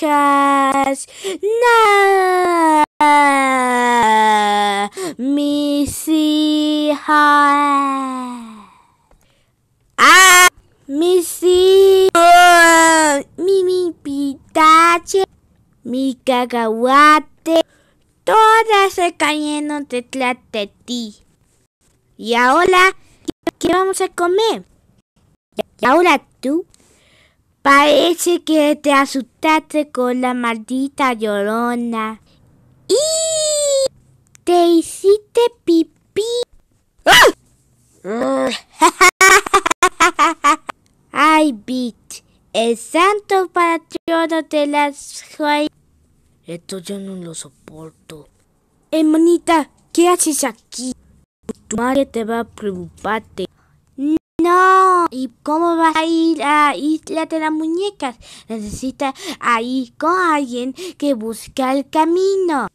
¡No! mis hijas. Ah, mis mi, pitache, mi cacahuate, todas se cayendo detrás de ti. Y ahora, ¿qué vamos a comer? Y ahora tú. Parece que te asustaste con la maldita llorona. ¡Y! Te hiciste pipí. Ay, Bit, el santo patrono de las joyas. Esto yo no lo soporto. Hermanita, ¿qué haces aquí? Tu madre te va a preocuparte no. ¿Y cómo vas a ir a Isla de las Muñecas? Necesitas ir con alguien que busca el camino.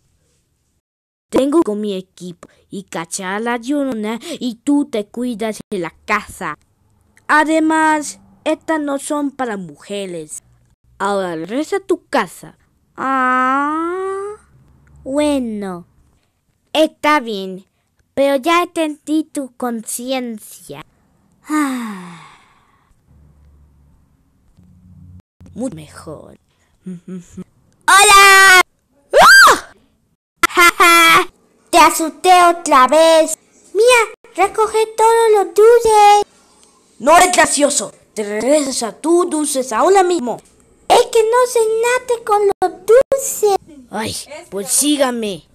Tengo con mi equipo y cachar la llorona y tú te cuidas de la casa. Además, estas no son para mujeres. Ahora regresa a tu casa. Ah, bueno. Está bien, pero ya entendí tu conciencia. Ah. Muy mejor. ¡Hola! ¡Ja, ¡Ah! te asusté otra vez! ¡Mía! ¡Recoge todos los dulces! ¡No eres gracioso! Te regresas a tus dulces ahora mismo. Es que no se nate con los dulces. Ay, pues sígame.